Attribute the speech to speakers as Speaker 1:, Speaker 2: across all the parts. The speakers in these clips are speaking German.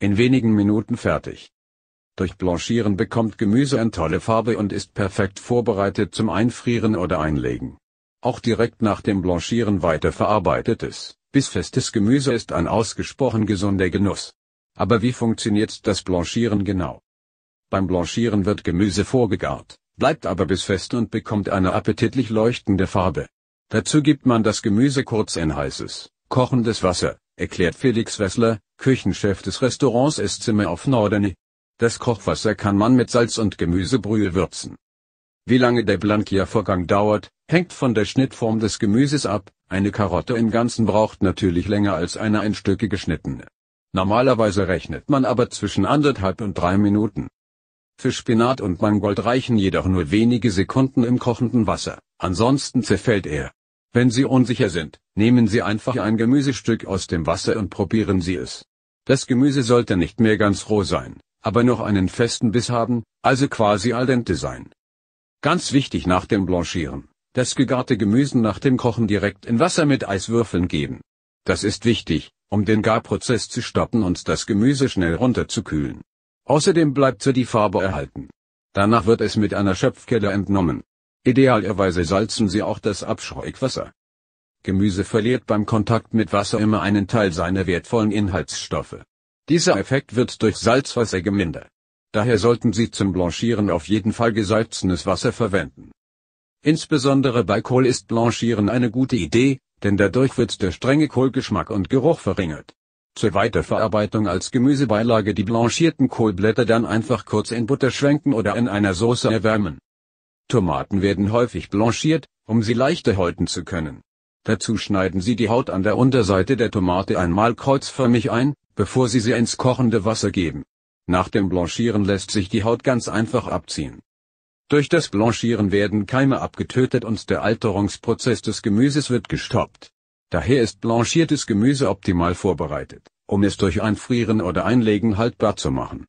Speaker 1: In wenigen Minuten fertig. Durch Blanchieren bekommt Gemüse eine tolle Farbe und ist perfekt vorbereitet zum Einfrieren oder Einlegen. Auch direkt nach dem Blanchieren weiterverarbeitetes, bis festes Gemüse ist ein ausgesprochen gesunder Genuss. Aber wie funktioniert das Blanchieren genau? Beim Blanchieren wird Gemüse vorgegart, bleibt aber bis fest und bekommt eine appetitlich leuchtende Farbe. Dazu gibt man das Gemüse kurz in heißes, kochendes Wasser, erklärt Felix Wessler, Küchenchef des Restaurants Esszimmer auf Norderney. Das Kochwasser kann man mit Salz und Gemüsebrühe würzen. Wie lange der Blankia-Vorgang dauert, hängt von der Schnittform des Gemüses ab, eine Karotte im Ganzen braucht natürlich länger als eine in Stücke geschnittene. Normalerweise rechnet man aber zwischen anderthalb und drei Minuten. Für Spinat und Mangold reichen jedoch nur wenige Sekunden im kochenden Wasser, ansonsten zerfällt er. Wenn Sie unsicher sind, nehmen Sie einfach ein Gemüsestück aus dem Wasser und probieren Sie es. Das Gemüse sollte nicht mehr ganz roh sein, aber noch einen festen Biss haben, also quasi al dente sein. Ganz wichtig nach dem Blanchieren, das gegarte Gemüse nach dem Kochen direkt in Wasser mit Eiswürfeln geben. Das ist wichtig, um den Garprozess zu stoppen und das Gemüse schnell runterzukühlen. Außerdem bleibt so die Farbe erhalten. Danach wird es mit einer Schöpfkelle entnommen. Idealerweise salzen Sie auch das Abscheuckwasser. Gemüse verliert beim Kontakt mit Wasser immer einen Teil seiner wertvollen Inhaltsstoffe. Dieser Effekt wird durch Salzwasser gemindert. Daher sollten Sie zum Blanchieren auf jeden Fall gesalzenes Wasser verwenden. Insbesondere bei Kohl ist Blanchieren eine gute Idee, denn dadurch wird der strenge Kohlgeschmack und Geruch verringert. Zur Weiterverarbeitung als Gemüsebeilage die blanchierten Kohlblätter dann einfach kurz in Butter schwenken oder in einer Soße erwärmen. Tomaten werden häufig blanchiert, um sie leichter häuten zu können. Dazu schneiden Sie die Haut an der Unterseite der Tomate einmal kreuzförmig ein, bevor Sie sie ins kochende Wasser geben. Nach dem Blanchieren lässt sich die Haut ganz einfach abziehen. Durch das Blanchieren werden Keime abgetötet und der Alterungsprozess des Gemüses wird gestoppt. Daher ist blanchiertes Gemüse optimal vorbereitet, um es durch Einfrieren oder Einlegen haltbar zu machen.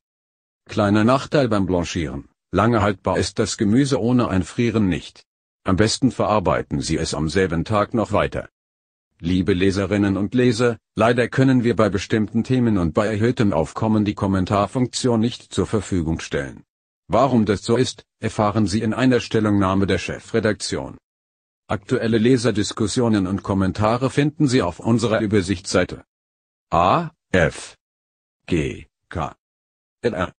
Speaker 1: Kleiner Nachteil beim Blanchieren. Lange haltbar ist das Gemüse ohne Einfrieren nicht. Am besten verarbeiten Sie es am selben Tag noch weiter. Liebe Leserinnen und Leser, leider können wir bei bestimmten Themen und bei erhöhtem Aufkommen die Kommentarfunktion nicht zur Verfügung stellen. Warum das so ist, erfahren Sie in einer Stellungnahme der Chefredaktion. Aktuelle Leserdiskussionen und Kommentare finden Sie auf unserer Übersichtsseite. A, F, G, K, L, R.